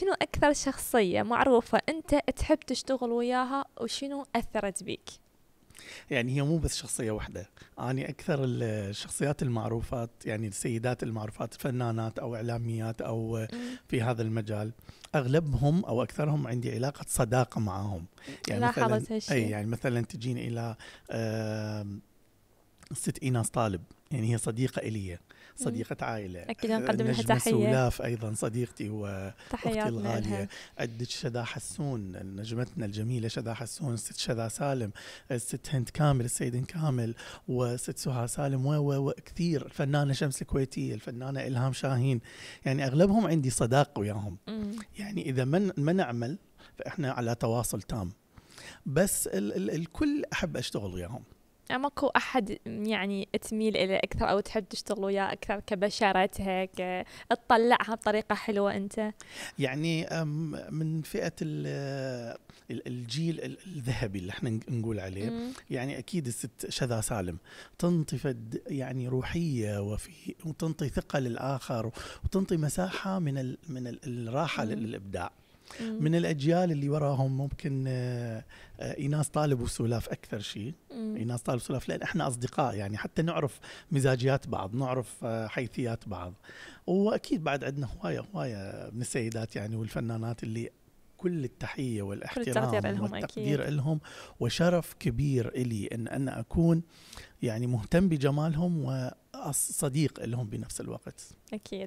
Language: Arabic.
شنو أكثر شخصية معروفة أنت تحب تشتغل وياها وشنو أثرت بيك؟ يعني هي مو بس شخصية واحدة أنا أكثر الشخصيات المعروفات يعني السيدات المعروفات فنانات أو إعلاميات أو في هذا المجال أغلبهم أو أكثرهم عندي علاقة صداقة معهم يعني لاحظت هالشيء أي يعني مثلا تجيني إلى ست إيناس طالب يعني هي صديقة إلي صديقة عائلة أكيد نقدم آه، لها تحية سولاف أيضا صديقتي وأختي الغالية أدت شذا حسون نجمتنا الجميلة شذا حسون الست شذا سالم الست هند كامل السيد كامل وست سهى سالم و وكثير الفنانة شمس الكويتية الفنانة إلهام شاهين يعني أغلبهم عندي صداقة وياهم يعني إذا من ما نعمل فإحنا على تواصل تام بس ال ال الكل أحب أشتغل وياهم ماكو احد يعني تميل الى اكثر او تحب تشتغل وياه اكثر كبشرتها تطلعها بطريقه حلوه انت يعني من فئه الجيل الذهبي اللي احنا نقول عليه مم. يعني اكيد الست شذا سالم تنطي يعني روحيه وفي وتنطي ثقه للاخر وتنطي مساحه من من الراحه مم. للابداع من الاجيال اللي وراهم ممكن آه، آه، ايناس طالب وسولاف اكثر شيء ايناس طالب وسولاف لان احنا اصدقاء يعني حتى نعرف مزاجيات بعض نعرف آه، حيثيات بعض واكيد بعد عندنا هوايه هوايه من السيدات يعني والفنانات اللي كل التحيه والاحترام كل والتقدير لهم وشرف كبير الي ان انا اكون يعني مهتم بجمالهم وصديق لهم بنفس الوقت اكيد